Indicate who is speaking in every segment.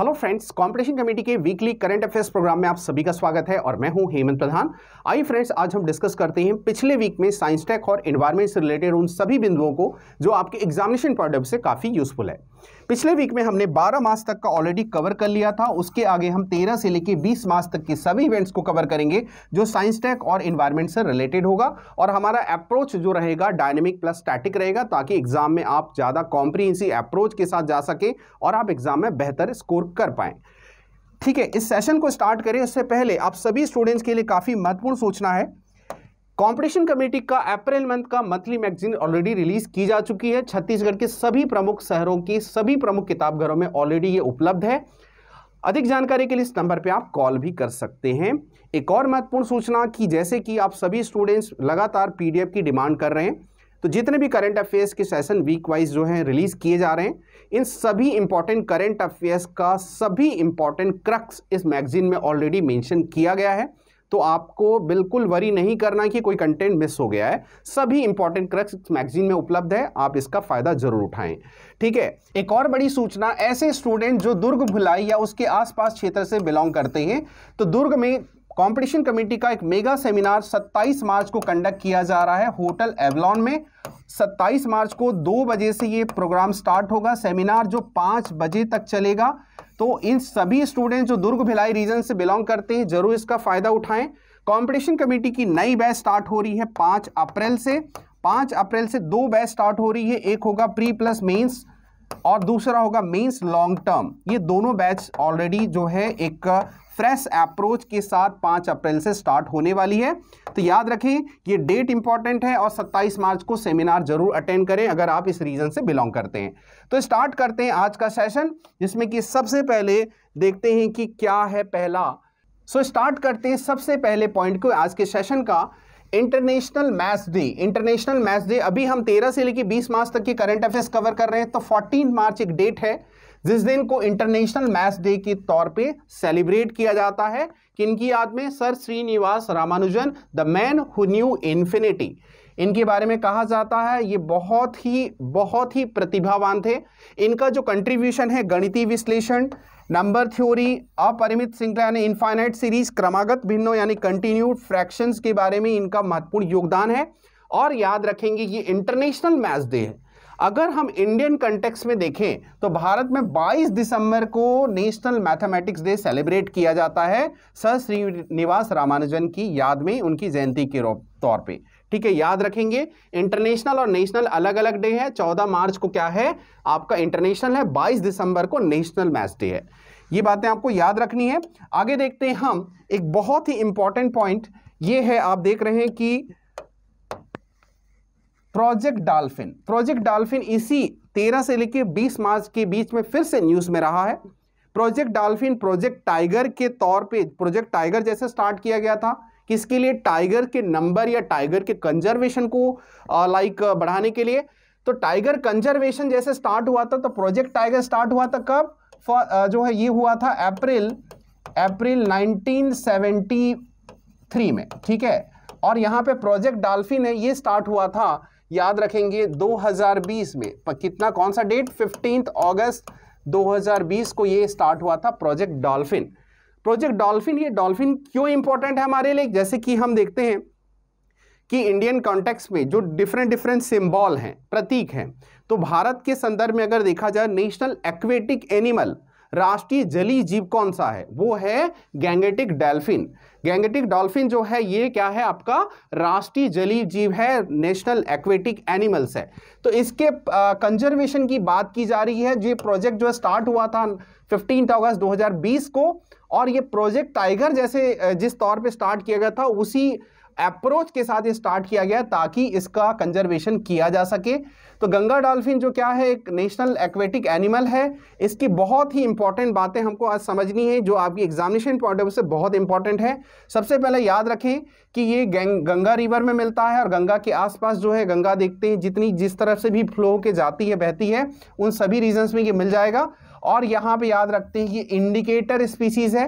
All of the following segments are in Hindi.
Speaker 1: हेलो फ्रेंड्स कंपटीशन कमेटी के वीकली करंट अफेयर्स प्रोग्राम में आप सभी का स्वागत है और मैं हूं हेमंत प्रधान आई फ्रेंड्स आज हम डिस्कस करते हैं पिछले वीक में साइंस टेक और इन्वायरमेंट से रिलेटेड उन सभी बिंदुओं को जो आपके एग्जामिनेशन पॉइंट ऑफ से काफ़ी यूजफुल है पिछले वीक में हमने 12 मार्च तक का ऑलरेडी कवर कर लिया था उसके आगे हम 13 से लेकर 20 मार्च तक के सभी इवेंट्स को कवर करेंगे जो साइंस टेक और इन्वायरमेंट से रिलेटेड होगा और हमारा अप्रोच जो रहेगा डायनेमिक प्लस स्टैटिक रहेगा ताकि एग्जाम में आप ज़्यादा कॉम्प्रीहेंसिव अप्रोच के साथ जा सके और आप एग्जाम में बेहतर स्कोर कर पाएँ ठीक है इस सेशन को स्टार्ट करें उससे पहले आप सभी स्टूडेंट्स के लिए काफ़ी महत्वपूर्ण सूचना है कंपटीशन कमेटी का अप्रैल मंथ का मंथली मैगजीन ऑलरेडी रिलीज की जा चुकी है छत्तीसगढ़ के सभी प्रमुख शहरों की सभी प्रमुख किताबघरों में ऑलरेडी ये उपलब्ध है अधिक जानकारी के लिए इस नंबर पे आप कॉल भी कर सकते हैं एक और महत्वपूर्ण सूचना कि जैसे कि आप सभी स्टूडेंट्स लगातार पी की डिमांड कर रहे हैं तो जितने भी करंट अफेयर्स के सेशन वीक वाइज जो हैं रिलीज किए जा रहे हैं इन सभी इंपॉर्टेंट करंट अफेयर्स का सभी इंपॉर्टेंट क्रक्स इस मैगजीन में ऑलरेडी मेंशन किया गया है तो आपको बिल्कुल वरी नहीं करना कि कोई कंटेंट मिस हो गया है सभी इंपॉर्टेंट क्रक्स मैगजीन में उपलब्ध है आप इसका फ़ायदा ज़रूर उठाएं ठीक है एक और बड़ी सूचना ऐसे स्टूडेंट जो दुर्ग भुलाई या उसके आसपास क्षेत्र से बिलोंग करते हैं तो दुर्ग में कंपटीशन कमेटी का एक मेगा सेमिनार 27 मार्च को कंडक्ट किया जा रहा है होटल एवलॉन में 27 मार्च को दो बजे से ये प्रोग्राम स्टार्ट होगा सेमिनार जो पाँच बजे तक चलेगा तो इन सभी स्टूडेंट जो दुर्ग भिलाई रीजन से बिलोंग करते हैं जरूर इसका फ़ायदा उठाएं कंपटीशन कमेटी की नई बैच स्टार्ट हो रही है पाँच अप्रैल से पाँच अप्रैल से दो बैच स्टार्ट हो रही है एक होगा प्री प्लस मेन्स और दूसरा होगा मेन्स लॉन्ग टर्म ये दोनों बैच ऑलरेडी जो है एक फ्रेश अप्रोच के साथ पाँच अप्रैल से स्टार्ट होने वाली है तो याद रखें ये डेट इंपॉर्टेंट है और 27 मार्च को सेमिनार जरूर अटेंड करें अगर आप इस रीजन से बिलोंग करते हैं तो स्टार्ट करते हैं आज का सेशन जिसमें कि सबसे पहले देखते हैं कि क्या है पहला सो so, स्टार्ट करते हैं सबसे पहले पॉइंट को आज के सेशन का international math day international math day अभी हम 13 से लेकर 20 मार्च तक के करंट अफेयर्स कवर कर रहे हैं तो 14 मार्च एक डेट है जिस दिन को इंटरनेशनल मैथ्स डे के तौर पे सेलिब्रेट किया जाता है किनकी याद में sir Srinivasa Ramanujan the man who knew infinity इनके बारे में कहा जाता है ये बहुत ही बहुत ही प्रतिभावान थे इनका जो कंट्रीब्यूशन है गणितीय विश्लेषण नंबर थ्योरी अपरिमित श्रृंखला यानी इन्फाइनाइट सीरीज क्रमागत भिन्नों यानी कंटिन्यूड फ्रैक्शंस के बारे में इनका महत्वपूर्ण योगदान है और याद रखेंगे ये इंटरनेशनल मैथ्स डे है अगर हम इंडियन कंटेक्स में देखें तो भारत में 22 दिसंबर को नेशनल मैथमेटिक्स डे सेलिब्रेट किया जाता है सर श्रीनिवास रामानुजन की याद में उनकी जयंती के तौर पे ठीक है याद रखेंगे इंटरनेशनल और नेशनल अलग अलग डे है 14 मार्च को क्या है आपका इंटरनेशनल है 22 दिसंबर को नेशनल मैथ डे है ये बातें आपको याद रखनी है आगे देखते हैं हम एक बहुत ही इंपॉर्टेंट पॉइंट ये है आप देख रहे हैं कि प्रोजेक्ट डाल्फिन प्रोजेक्ट डाल्फिन इसी 13 से लेकर 20 मार्च के बीच में फिर से न्यूज़ में रहा है प्रोजेक्ट डाल्फिन प्रोजेक्ट टाइगर के तौर पे प्रोजेक्ट टाइगर जैसे स्टार्ट किया गया था किसके लिए टाइगर के नंबर या टाइगर के कंजर्वेशन को लाइक बढ़ाने के लिए तो टाइगर कंजर्वेशन जैसे स्टार्ट हुआ था तो प्रोजेक्ट टाइगर स्टार्ट हुआ था कब जो है ये हुआ था अप्रैल अप्रैल 1973 में ठीक है और यहाँ पे प्रोजेक्ट डाल्फिन है ये स्टार्ट हुआ था याद रखेंगे 2020 में कितना कौन सा डेट 15 अगस्त 2020 को ये स्टार्ट हुआ था प्रोजेक्ट डॉल्फिन प्रोजेक्ट डॉल्फिन ये डॉल्फिन क्यों इंपॉर्टेंट है हमारे लिए जैसे कि हम देखते हैं कि इंडियन कॉन्टेक्स में जो डिफरेंट डिफरेंट सिंबॉल हैं प्रतीक हैं तो भारत के संदर्भ में अगर देखा जाए नेशनल एक्वेटिक एनिमल राष्ट्रीय जली जीव कौन सा है वो है गैंगेटिक डॉल्फिन गैंगेटिक डॉल्फिन जो है ये क्या है आपका राष्ट्रीय जली जीव है नेशनल एक्वेटिक एनिमल्स है तो इसके कंजर्वेशन की बात की जा रही है जो प्रोजेक्ट जो स्टार्ट हुआ था फिफ्टीन अगस्त दो को और ये प्रोजेक्ट टाइगर जैसे जिस तौर पे स्टार्ट किया गया था उसी अप्रोच के साथ ये स्टार्ट किया गया ताकि इसका कंजर्वेशन किया जा सके तो गंगा डॉल्फिन जो क्या है एक नेशनल एक्वेटिक एनिमल है इसकी बहुत ही इंपॉर्टेंट बातें हमको आज समझनी है जो आपकी एग्जामिनेशन पॉइंट ऑफ व्यू से बहुत इंपॉर्टेंट है सबसे पहले याद रखें कि ये गंगा रिवर में मिलता है और गंगा के आसपास जो है गंगा देखते हैं जितनी जिस तरफ से भी फ्लो के जाती है बहती है उन सभी रीजन्स में ये मिल जाएगा और यहाँ पर याद रखते हैं कि इंडिकेटर स्पीसीज़ है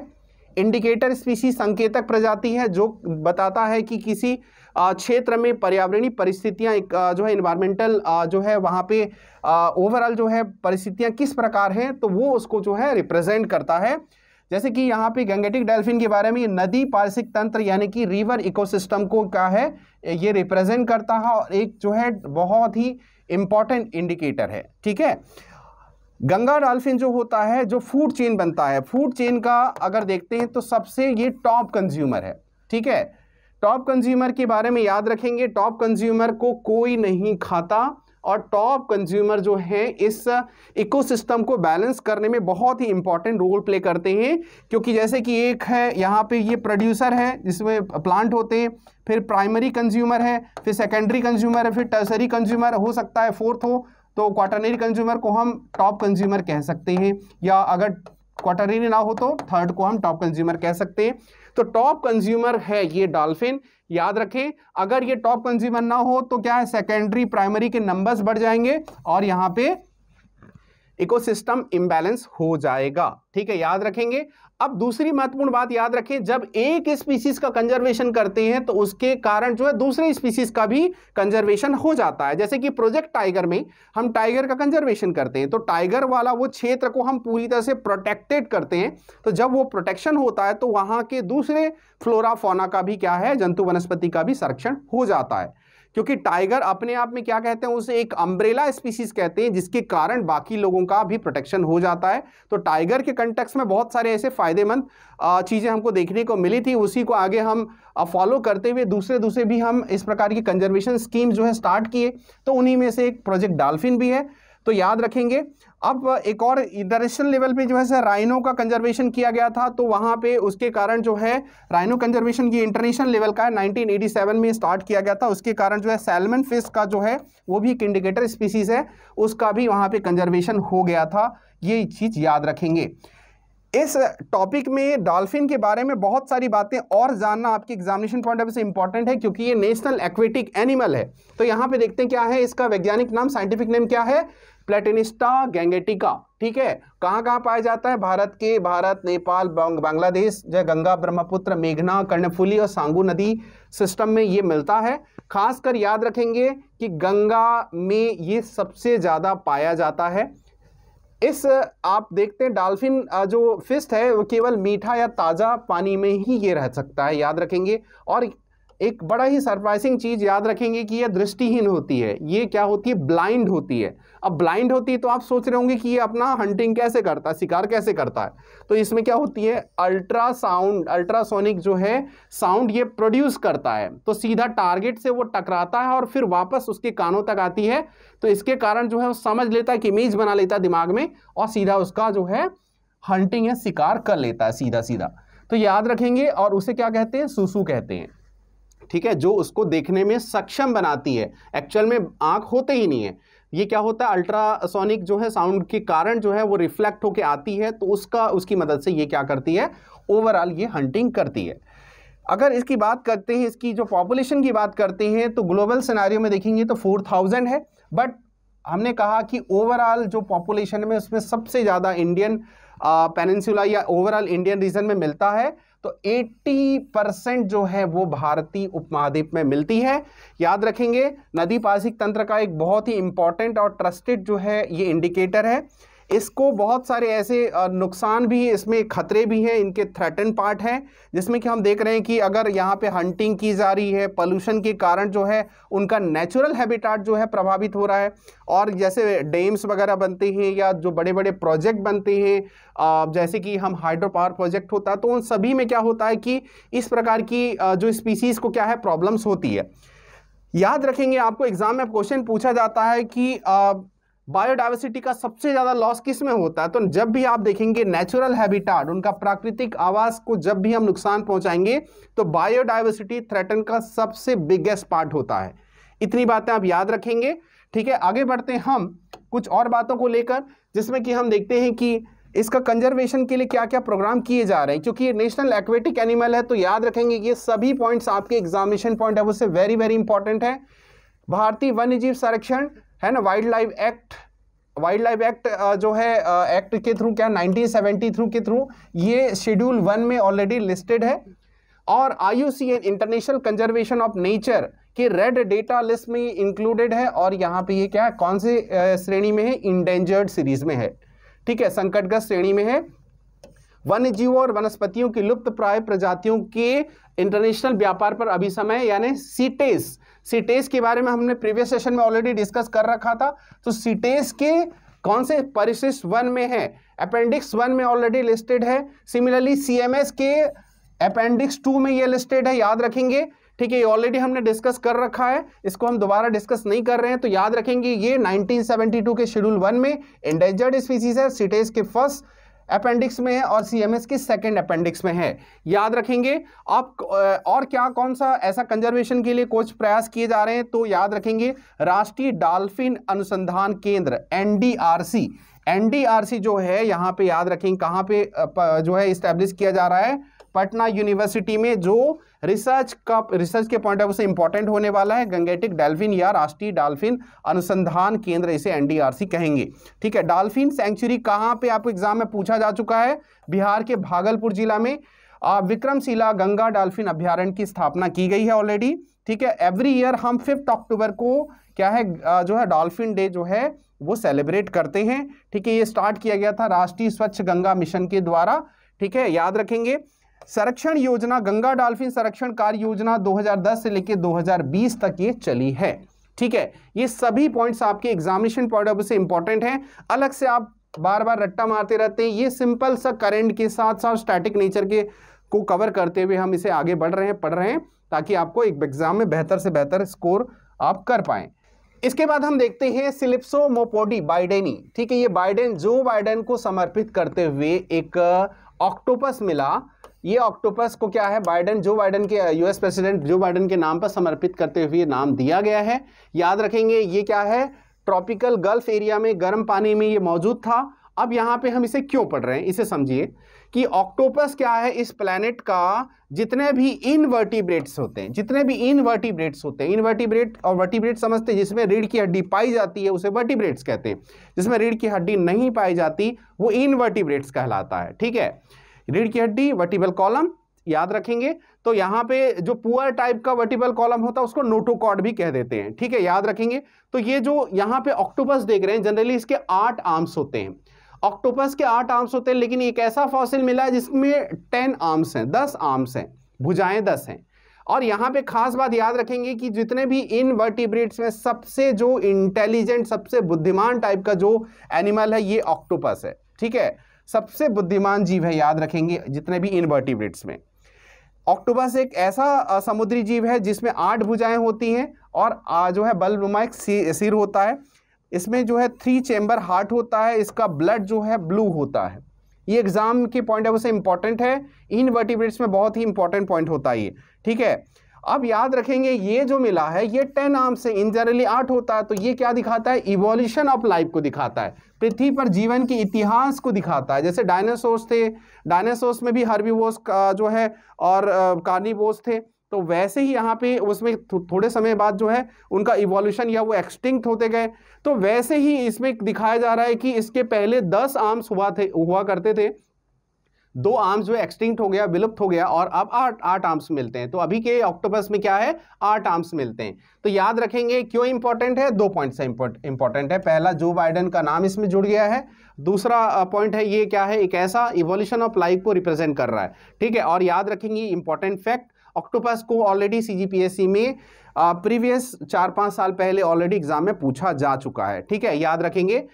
Speaker 1: इंडिकेटर स्पीसी संकेतक प्रजाति है जो बताता है कि किसी क्षेत्र में पर्यावरणीय परिस्थितियाँ जो है इन्वायरमेंटल जो है वहाँ पे ओवरऑल जो है परिस्थितियाँ किस प्रकार हैं तो वो उसको जो है रिप्रेजेंट करता है जैसे कि यहाँ पे गंगेटिक डेल्फिन के बारे में ये नदी पारिस्थितिक तंत्र यानी कि रिवर इकोसिस्टम को क्या है ये रिप्रेजेंट करता है और एक जो है बहुत ही इम्पॉर्टेंट इंडिकेटर है ठीक है गंगा डॉल्फिन जो होता है जो फूड चेन बनता है फूड चेन का अगर देखते हैं तो सबसे ये टॉप कंज्यूमर है ठीक है टॉप कंज्यूमर के बारे में याद रखेंगे टॉप कंज्यूमर को कोई नहीं खाता और टॉप कंज्यूमर जो है इस इकोसिस्टम को बैलेंस करने में बहुत ही इंपॉर्टेंट रोल प्ले करते हैं क्योंकि जैसे कि एक है यहाँ पे ये प्रोड्यूसर है जिसमें प्लांट होते हैं फिर प्राइमरी कंज्यूमर है फिर सेकेंडरी कंज्यूमर है फिर टर्सरी कंज्यूमर हो सकता है फोर्थ हो तो क्वार्टरनरी कंज्यूमर को हम टॉप कंज्यूमर कह सकते हैं या अगर क्वार्टरनरी ना हो तो थर्ड को हम टॉप कंज्यूमर कह सकते हैं तो टॉप कंज्यूमर है ये डॉल्फिन याद रखें अगर ये टॉप कंज्यूमर ना हो तो क्या है सेकेंडरी प्राइमरी के नंबर्स बढ़ जाएंगे और यहाँ पे इकोसिस्टम इम्बैलेंस हो जाएगा ठीक है याद रखेंगे अब दूसरी महत्वपूर्ण बात याद रखें जब एक स्पीसीज का कंजर्वेशन करते हैं तो उसके कारण जो है दूसरे स्पीसीज का भी कंजर्वेशन हो जाता है जैसे कि प्रोजेक्ट टाइगर में हम टाइगर का कंजर्वेशन करते हैं तो टाइगर वाला वो क्षेत्र को हम पूरी तरह से प्रोटेक्टेड करते हैं तो जब वो प्रोटेक्शन होता है तो वहां के दूसरे फ्लोरा फोना का भी क्या है जंतु वनस्पति का भी संरक्षण हो जाता है क्योंकि टाइगर अपने आप में क्या कहते हैं उसे एक अम्ब्रेला स्पीसीज कहते हैं जिसके कारण बाकी लोगों का भी प्रोटेक्शन हो जाता है तो टाइगर के कंटेक्स में बहुत सारे ऐसे फ़ायदेमंद चीज़ें हमको देखने को मिली थी उसी को आगे हम फॉलो करते हुए दूसरे दूसरे भी हम इस प्रकार की कंजर्वेशन स्कीम जो है स्टार्ट किए तो उन्हीं में से एक प्रोजेक्ट डाल्फिन भी है तो याद रखेंगे अब एक और इंटरनेशनल लेवल पे जो है सर राइनो का कंजर्वेशन किया गया था तो वहां पे उसके कारण जो है राइनो कंजर्वेशन ये इंटरनेशनल लेवल का है 1987 में स्टार्ट किया गया था उसके कारण जो है सैलमन फिश का जो है वो भी एक इंडिकेटर स्पीसीज है उसका भी वहाँ पे कंजर्वेशन हो गया था ये चीज़ याद रखेंगे इस टॉपिक में डॉल्फिन के बारे में बहुत सारी बातें और जानना आपके एग्जामिनेशन पॉइंट ऑफ व्यू से इंपॉर्टेंट है क्योंकि ये नेशनल एक्वेटिक एनिमल है तो यहाँ पे देखते हैं क्या है इसका वैज्ञानिक नाम साइंटिफिक नेम क्या है प्लेटिनिस्टा गैंगेटिका ठीक है कहाँ कहाँ पाया जाता है भारत के भारत नेपाल बांग्लादेश जो गंगा ब्रह्मपुत्र मेघना कर्णफुली और सांगू नदी सिस्टम में ये मिलता है खासकर याद रखेंगे कि गंगा में ये सबसे ज़्यादा पाया जाता है इस आप देखते हैं डॉल्फिन जो फिस्ट है वो केवल मीठा या ताज़ा पानी में ही ये रह सकता है याद रखेंगे और एक बड़ा ही सरप्राइजिंग चीज़ याद रखेंगे कि यह दृष्टिहीन होती है ये क्या होती है ब्लाइंड होती है अब ब्लाइंड होती है तो आप सोच रहे होंगे कि ये अपना हंटिंग कैसे करता है शिकार कैसे करता है तो इसमें क्या होती है अल्ट्रासाउंड अल्ट्रासोनिक जो है साउंड ये प्रोड्यूस करता है तो सीधा टारगेट से वो टकराता है और फिर वापस उसके कानों तक आती है तो इसके कारण जो है वो समझ लेता है कि इमेज बना लेता है दिमाग में और सीधा उसका जो है हंटिंग है शिकार कर लेता है सीधा सीधा तो याद रखेंगे और उसे क्या कहते हैं सुसू कहते हैं ठीक है जो उसको देखने में सक्षम बनाती है एक्चुअल में आँख होते ही नहीं है ये क्या होता है अल्ट्रासोनिक जो है साउंड के कारण जो है वो रिफ्लेक्ट होके आती है तो उसका उसकी मदद से ये क्या करती है ओवरऑल ये हंटिंग करती है अगर इसकी बात करते हैं इसकी जो पॉपुलेशन की बात करते हैं तो ग्लोबल सिनारियो में देखेंगे तो फोर थाउजेंड है बट हमने कहा कि ओवरऑल जो पॉपुलेशन में उसमें सबसे ज़्यादा इंडियन पेनन्सुला या ओवरऑल इंडियन रीजन में मिलता है तो 80 परसेंट जो है वो भारतीय उपमहाद्वीप में मिलती है याद रखेंगे नदी पासिक तंत्र का एक बहुत ही इंपॉर्टेंट और ट्रस्टेड जो है ये इंडिकेटर है इसको बहुत सारे ऐसे नुकसान भी इसमें खतरे भी हैं इनके थ्रेटन पार्ट हैं जिसमें कि हम देख रहे हैं कि अगर यहाँ पे हंटिंग की जा रही है पोल्यूशन के कारण जो है उनका नेचुरल हैबिटाट जो है प्रभावित हो रहा है और जैसे डैम्स वगैरह बनते हैं या जो बड़े बड़े प्रोजेक्ट बनते हैं जैसे कि हम हाइड्रो पावर प्रोजेक्ट होता है तो उन सभी में क्या होता है कि इस प्रकार की जो स्पीसीज़ को क्या है प्रॉब्लम्स होती है याद रखेंगे आपको एग्ज़ाम में क्वेश्चन पूछा जाता है कि बायोडाइवर्सिटी का सबसे ज़्यादा लॉस किस में होता है तो जब भी आप देखेंगे नेचुरल हैबिटाट उनका प्राकृतिक आवास को जब भी हम नुकसान पहुंचाएंगे तो बायोडाइवर्सिटी थ्रेटन का सबसे बिगेस्ट पार्ट होता है इतनी बातें आप याद रखेंगे ठीक है आगे बढ़ते हैं हम कुछ और बातों को लेकर जिसमें कि हम देखते हैं कि इसका कंजर्वेशन के लिए क्या क्या प्रोग्राम किए जा रहे हैं क्योंकि ये नेशनल एक्वेटिक एनिमल है तो याद रखेंगे ये सभी पॉइंट्स आपके एग्जामिनेशन पॉइंट है उससे वेरी वेरी इंपॉर्टेंट है भारतीय वन्य जीव संरक्षण है ना wild life act wild life act जो है एक्ट के थ्रू क्या 1970 थ्रू के थ्रू ये शेड्यूल वन में ऑलरेडी लिस्टेड है और I international conservation of nature के रेड डेटा लिस्ट में इंक्लूडेड है और यहाँ पे ये क्या है कौन से श्रेणी में है इंडेंजर्ड सीरीज में है ठीक है संकटग्रस्त श्रेणी में है वन्य जीवों और वनस्पतियों की लुप्त प्राय प्रजातियों के इंटरनेशनल व्यापार पर अभी समय यानी सीटेस सीटेस के बारे में हमने प्रीवियस सेशन में ऑलरेडी डिस्कस कर रखा था तो सीटेस के कौन से परिशिष्ट वन में है अपेंडिक्स वन में ऑलरेडी लिस्टेड है सिमिलरली सी के अपेंडिक्स टू में ये लिस्टेड है याद रखेंगे ठीक है ये ऑलरेडी हमने डिस्कस कर रखा है इसको हम दोबारा डिस्कस नहीं कर रहे हैं तो याद रखेंगे ये 1972 के शेड्यूल वन में एंडेंजर्ड स्पीसीज है सिटेज के फर्स्ट अपेंडिक्स में है और सीएमएस के सेकंड अपेंडिक्स में है याद रखेंगे आप और क्या कौन सा ऐसा कंजर्वेशन के लिए कुछ प्रयास किए जा रहे हैं तो याद रखेंगे राष्ट्रीय डाल्फिन अनुसंधान केंद्र एनडीआरसी एनडीआरसी जो है यहाँ पे याद रखेंगे कहाँ पे जो है इस्टेब्लिश किया जा रहा है पटना यूनिवर्सिटी में जो रिसर्च का रिसर्च के पॉइंट ऑफ व्यू से इंपॉर्टेंट होने वाला है गंगेटिक डॉल्फिन या राष्ट्रीय डॉल्फिन अनुसंधान केंद्र इसे एनडीआरसी कहेंगे ठीक है डॉल्फिन सेंचुरी कहाँ पे आपको एग्जाम में पूछा जा चुका है बिहार के भागलपुर जिला में विक्रमशिला गंगा डॉल्फिन अभ्यारण्य की स्थापना की गई है ऑलरेडी ठीक है एवरी ईयर हम फिफ्थ अक्टूबर को क्या है जो है डॉल्फिन डे जो है वो सेलिब्रेट करते हैं ठीक है ये स्टार्ट किया गया था राष्ट्रीय स्वच्छ गंगा मिशन के द्वारा ठीक है याद रखेंगे संरक्षण योजना गंगा डॉल्फिन संरक्षण कार्य योजना 2010 से लेकर 2020 तक ये चली है ठीक है ये सभी पॉइंट्स आपके एग्जामिनेशन पॉइंट ऑफ से इंपॉर्टेंट हैं अलग से आप बार बार रट्टा मारते रहते हैं ये सिंपल सा करंट के साथ साथ स्टैटिक नेचर के को कवर करते हुए हम इसे आगे बढ़ रहे हैं पढ़ रहे हैं ताकि आपको एक एग्जाम में बेहतर से बेहतर स्कोर आप कर पाए इसके बाद हम देखते हैं सिलिप्सो मोपोडी बाइडेनी ठीक है ये बाइडेन जो बाइडेन को समर्पित करते हुए एक ऑक्टोपस मिला ये ऑक्टोपस को क्या है बाइडन जो बाइडन के यूएस प्रेसिडेंट जो बाइडन के नाम पर समर्पित करते हुए नाम दिया गया है याद रखेंगे ये क्या है ट्रॉपिकल गल्फ एरिया में गर्म पानी में ये मौजूद था अब यहाँ पे हम इसे क्यों पढ़ रहे हैं इसे समझिए कि ऑक्टोपस क्या है इस प्लैनेट का जितने भी इनवर्टिब्रेट्स होते हैं जितने भी इनवर्टिब्रेट्स होते हैं इनवर्टिब्रेट और वर्टिब्रेट समझते हैं जिसमें रीढ़ की हड्डी पाई जाती है उसे वर्टिब्रेट्स कहते हैं जिसमें रीढ़ की हड्डी नहीं पाई जाती वो इनवर्टिब्रेट्स कहलाता है ठीक है रीढ़ की हड्डी वर्टिबल कॉलम याद रखेंगे तो यहाँ पे जो पुअर टाइप का वर्टिबल कॉलम होता है उसको नोटोकॉड भी कह देते हैं ठीक है याद रखेंगे तो ये जो यहाँ पे ऑक्टोपस देख रहे हैं जनरली इसके आठ आर्म्स होते हैं ऑक्टोपस के आठ आर्म्स होते हैं लेकिन एक ऐसा फॉसिल मिला है जिसमें टेन आर्म्स हैं दस आर्म्स हैं भुजाएं दस हैं और यहां पे खास बात याद रखेंगे कि जितने भी इन वर्टिब्रेट्स में सबसे जो इंटेलिजेंट सबसे बुद्धिमान टाइप का जो एनिमल है ये ऑक्टोपस है ठीक है सबसे बुद्धिमान जीव है याद रखेंगे जितने भी इनवर्टिब्रेट्स में ऑक्टोबस एक ऐसा समुद्री जीव है जिसमें आठ भुजाएं होती हैं और जो है बल्बमा नुमा एक सिर होता है इसमें जो है थ्री चैम्बर हार्ट होता है इसका ब्लड जो है ब्लू होता है ये एग्ज़ाम के पॉइंट ऑफ व्यू से इंपॉर्टेंट है इनवर्टिब्रेट्स में बहुत ही इंपॉर्टेंट पॉइंट होता है ये ठीक है अब याद रखेंगे ये जो मिला है ये टेन आर्म से इन जनरली आठ होता है तो ये क्या दिखाता है इवोल्यूशन ऑफ लाइफ को दिखाता है पृथ्वी पर जीवन के इतिहास को दिखाता है जैसे डायनासोर्स थे डायनासोर्स में भी हर्बीवोस जो है और कार्निवोस थे तो वैसे ही यहाँ पे उसमें थोड़े समय बाद जो है उनका इवोल्यूशन या वो एक्सटिंक्ट होते गए तो वैसे ही इसमें दिखाया जा रहा है कि इसके पहले दस आर्म्स हुआ थे हुआ करते थे दो आर्म्स जो एक्सटिंक्ट हो गया विलुप्त हो गया और अब आठ आठ आर्म्स मिलते हैं तो अभी के ऑक्टोपस में क्या है आठ आर्म्स मिलते हैं तो याद रखेंगे क्यों इंपॉर्टेंट है दो पॉइंट इंपॉर्टेंट है पहला जो बाइडन का नाम इसमें जुड़ गया है दूसरा पॉइंट है ये क्या है एक ऐसा इवोल्यूशन ऑफ लाइफ को रिप्रेजेंट कर रहा है ठीक है और याद रखेंगे इंपॉर्टेंट फैक्ट ऑक्टोपस को ऑलरेडी सी में प्रीवियस चार पाँच साल पहले ऑलरेडी एग्जाम में पूछा जा चुका है ठीक है याद रखेंगे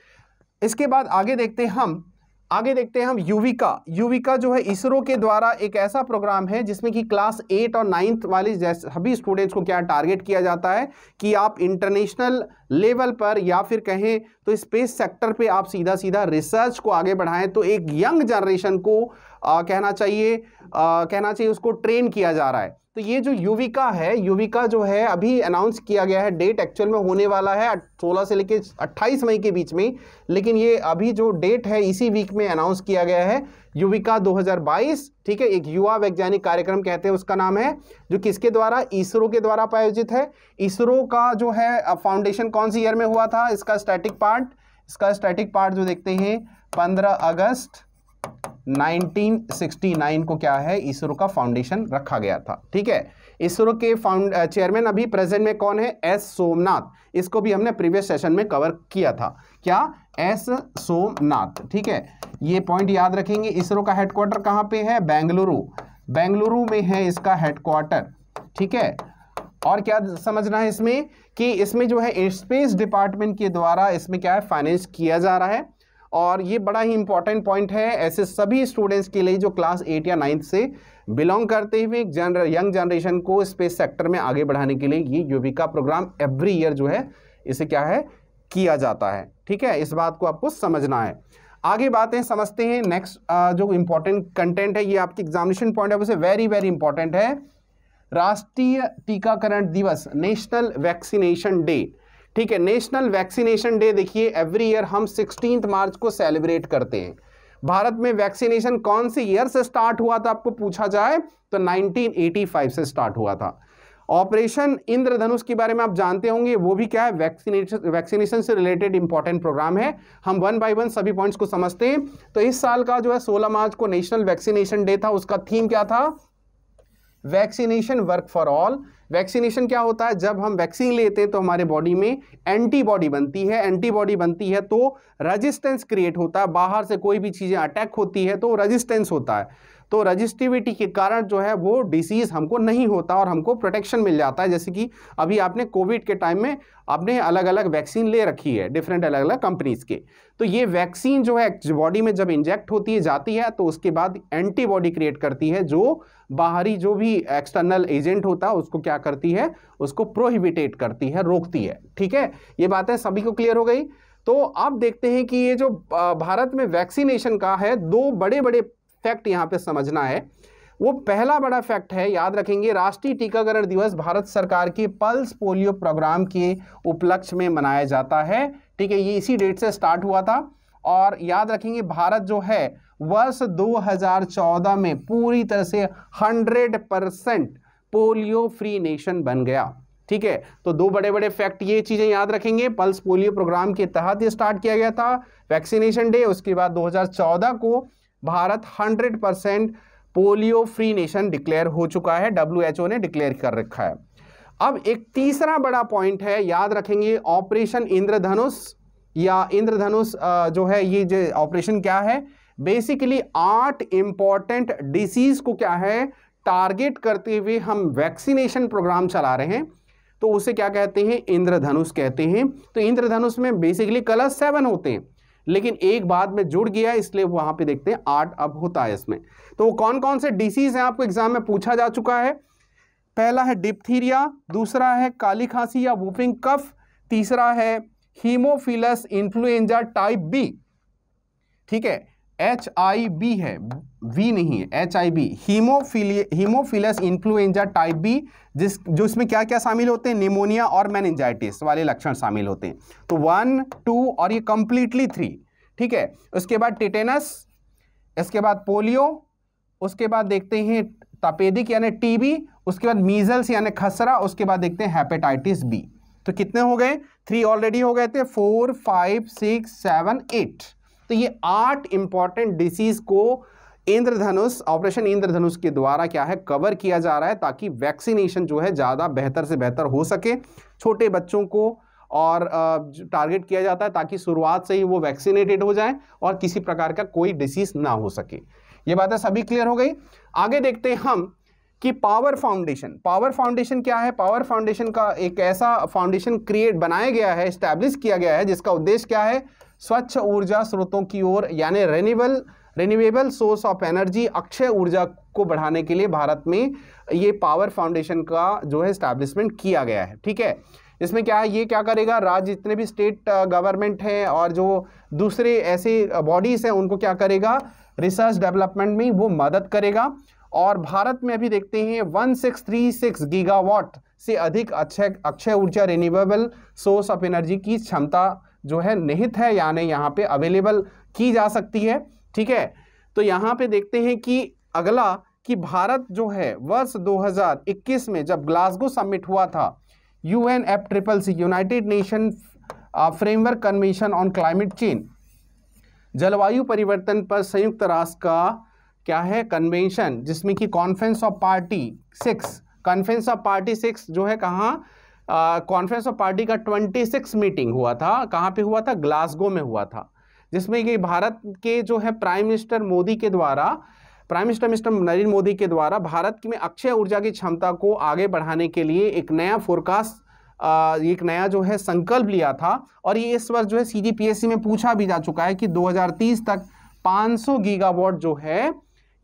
Speaker 1: इसके बाद आगे देखते हैं हम आगे देखते हैं हम यूविका यूविका जो है इसरो के द्वारा एक ऐसा प्रोग्राम है जिसमें कि क्लास एट और नाइन्थ वाले सभी स्टूडेंट्स को क्या टारगेट किया जाता है कि आप इंटरनेशनल लेवल पर या फिर कहें तो स्पेस सेक्टर पे आप सीधा सीधा रिसर्च को आगे बढ़ाएं तो एक यंग जनरेशन को आ, कहना चाहिए आ, कहना चाहिए उसको ट्रेन किया जा रहा है तो ये जो युविका है युविका जो है अभी अनाउंस किया गया है डेट एक्चुअल में होने वाला है 16 से लेकर 28 मई के बीच में लेकिन ये अभी जो डेट है इसी वीक में अनाउंस किया गया है युविका 2022 ठीक है एक युवा वैज्ञानिक कार्यक्रम कहते हैं उसका नाम है जो किसके द्वारा इसरो के द्वारा प्रायोजित है इसरो का जो है फाउंडेशन कौन सी ईयर में हुआ था इसका स्टैटिक पार्ट इसका स्टैटिक पार्ट जो देखते हैं पंद्रह अगस्त 1969 को क्या है इसरो का फाउंडेशन रखा गया था ठीक है इसरो के फाउंड चेयरमैन अभी प्रेजेंट में कौन है एस सोमनाथ इसको भी हमने प्रीवियस सेशन में कवर किया था क्या एस सोमनाथ ठीक है ये पॉइंट याद रखेंगे इसरो का हेडक्वार्टर कहाँ पे है बेंगलुरु बेंगलुरु में है इसका हेडक्वार्टर ठीक है और क्या समझना है इसमें कि इसमें जो है स्पेस डिपार्टमेंट के द्वारा इसमें क्या है फाइनेंस किया जा रहा है और ये बड़ा ही इंपॉर्टेंट पॉइंट है ऐसे सभी स्टूडेंट्स के लिए जो क्लास एट या नाइन्थ से बिलोंग करते हुए एक जनर यंग जनरेशन को स्पेस सेक्टर में आगे बढ़ाने के लिए ये युविका प्रोग्राम एवरी ईयर जो है इसे क्या है किया जाता है ठीक है इस बात को आपको समझना है आगे बातें समझते हैं नेक्स्ट जो इंपॉर्टेंट कंटेंट है ये आपकी एग्जामिनेशन पॉइंट है उसे वेरी वेरी इंपॉर्टेंट है राष्ट्रीय टीकाकरण दिवस नेशनल वैक्सीनेशन डे ठीक है नेशनल वैक्सीनेशन डे देखिए एवरी ईयर हम सिक्सटीन मार्च को सेलिब्रेट करते हैं भारत में वैक्सीनेशन कौन से ईयर से स्टार्ट हुआ था आपको पूछा जाए तो 1985 से स्टार्ट हुआ था ऑपरेशन इंद्रधनुष के बारे में आप जानते होंगे वो भी क्या है वैक्सीनेशन वैक्सीनेशन से रिलेटेड इंपॉर्टेंट प्रोग्राम है हम वन बाय वन सभी पॉइंट्स को समझते हैं तो इस साल का जो है 16 मार्च को नेशनल वैक्सीनेशन डे था उसका थीम क्या था vaccination work for all vaccination क्या होता है जब हम वैक्सीन लेते हैं तो हमारे बॉडी में एंटीबॉडी बनती है एंटीबॉडी बनती है तो रजिस्टेंस क्रिएट होता है बाहर से कोई भी चीज़ें अटैक होती है तो रजिस्टेंस होता है तो रजिस्टिविटी के कारण जो है वो डिसीज़ हमको नहीं होता और हमको प्रोटेक्शन मिल जाता है जैसे कि अभी आपने कोविड के टाइम में आपने अलग अलग वैक्सीन ले रखी है डिफरेंट अलग अलग कंपनीज़ के तो ये वैक्सीन जो है बॉडी में जब इंजेक्ट होती है जाती है तो उसके बाद एंटीबॉडी क्रिएट करती है जो बाहरी जो भी एक्सटर्नल एजेंट होता है उसको क्या करती है उसको प्रोहिबिटेट करती है रोकती है ठीक है ये बातें सभी को क्लियर हो गई तो आप देखते हैं कि ये जो भारत में वैक्सीनेशन का है दो बड़े बड़े फैक्ट यहाँ पे समझना है वो पहला बड़ा फैक्ट है याद रखेंगे राष्ट्रीय टीकाकरण दिवस भारत सरकार के पल्स पोलियो प्रोग्राम के उपलक्ष्य में मनाया जाता है ठीक है ये इसी डेट से स्टार्ट हुआ था और याद रखेंगे भारत जो है वर्ष 2014 में पूरी तरह से 100 परसेंट पोलियो फ्री नेशन बन गया ठीक है तो दो बड़े बड़े फैक्ट ये चीज़ें याद रखेंगे पल्स पोलियो प्रोग्राम के तहत ये स्टार्ट किया गया था वैक्सीनेशन डे उसके बाद 2014 को Bharat 100 percent polio free nation declare हो चुका है डब्ल्यू ने डिक्लेयर कर रखा है अब एक तीसरा बड़ा पॉइंट है याद रखेंगे ऑपरेशन इंद्रधनुष या इंद्रधनुष जो है ये जो ऑपरेशन क्या है बेसिकली आठ इंपॉर्टेंट डिसीज को क्या है टारगेट करते हुए हम वैक्सीनेशन प्रोग्राम चला रहे हैं तो उसे क्या कहते हैं इंद्रधनुष कहते हैं तो इंद्रधनुष में बेसिकली कलर सेवन होते हैं लेकिन एक बाद में जुड़ गया इसलिए वहां पे देखते हैं आठ अब होता है इसमें तो वो कौन कौन से डिसीज हैं आपको एग्जाम में पूछा जा चुका है पहला है डिप्थीरिया दूसरा है काली खांसी या वूपिंग कफ तीसरा है हीमोफिलस इंफ्लुएंजा टाइप बी ठीक है एच आई बी है वी नहीं है एच आई बी हीमोफिलिय हीमोफिलस इन्फ्लुएंजा टाइप बी जिस जो इसमें क्या क्या शामिल होते हैं निमोनिया और मैनजाइटिस वाले लक्षण शामिल होते हैं तो वन टू और ये कंप्लीटली थ्री ठीक है उसके बाद टिटेनस इसके बाद पोलियो उसके बाद देखते हैं तपेदिक यानी टीबी उसके बाद मीजल्स यानी खसरा उसके बाद देखते हैं हेपेटाइटिस बी तो कितने हो गए थ्री ऑलरेडी हो गए थे four five six seven eight तो ये आठ इंपॉर्टेंट डिसीज़ को इंद्रधनुष ऑपरेशन इंद्रधनुष के द्वारा क्या है कवर किया जा रहा है ताकि वैक्सीनेशन जो है ज़्यादा बेहतर से बेहतर हो सके छोटे बच्चों को और टारगेट किया जाता है ताकि शुरुआत से ही वो वैक्सीनेटेड हो जाए और किसी प्रकार का कोई डिसीज़ ना हो सके ये बातें सभी क्लियर हो गई आगे देखते हैं हम कि पावर फाउंडेशन पावर फाउंडेशन क्या है पावर फाउंडेशन का एक ऐसा फाउंडेशन क्रिएट बनाया गया है स्टैब्लिश किया गया है जिसका उद्देश्य क्या है स्वच्छ ऊर्जा स्रोतों की ओर यानी renewable renewable source of energy अक्षय ऊर्जा को बढ़ाने के लिए भारत में ये पावर फाउंडेशन का जो है इस्टेब्लिशमेंट किया गया है ठीक है इसमें क्या है ये क्या करेगा राज्य जितने भी स्टेट गवर्नमेंट uh, हैं और जो दूसरे ऐसे बॉडीज़ uh, हैं उनको क्या करेगा रिसर्च डेवलपमेंट में वो मदद करेगा और भारत में अभी देखते हैं one six three six gigawatt से अधिक अक्षय अक्षय ऊर्जा रिन्यूएबल सोर्स ऑफ एनर्जी की क्षमता जो है निहित है यानी यहाँ पे अवेलेबल की जा सकती है ठीक है तो यहाँ पे देखते हैं कि अगला कि भारत जो है वर्ष 2021 में जब ग्लासगो समिट हुआ था U N F triple C United Nation framework convention on climate change जलवायु परिवर्तन पर संयुक्त राष्ट्र का क्या है कन्वेंशन जिसमें कि conference of party six conference of party six जो है कहाँ कॉन्फ्रेंस ऑफ पार्टी का 26 मीटिंग हुआ था कहाँ पे हुआ था ग्लासगो में हुआ था जिसमें कि भारत के जो है प्राइम मिनिस्टर मोदी के द्वारा prime minister mister Narendra Modi के द्वारा भारत में अक्षय ऊर्जा की क्षमता को आगे बढ़ाने के लिए एक नया फोरकास्ट एक नया जो है संकल्प लिया था और ये इस वर्ष जो है सी में पूछा भी जा चुका है कि 2030 तक 500 गीगावाट जो है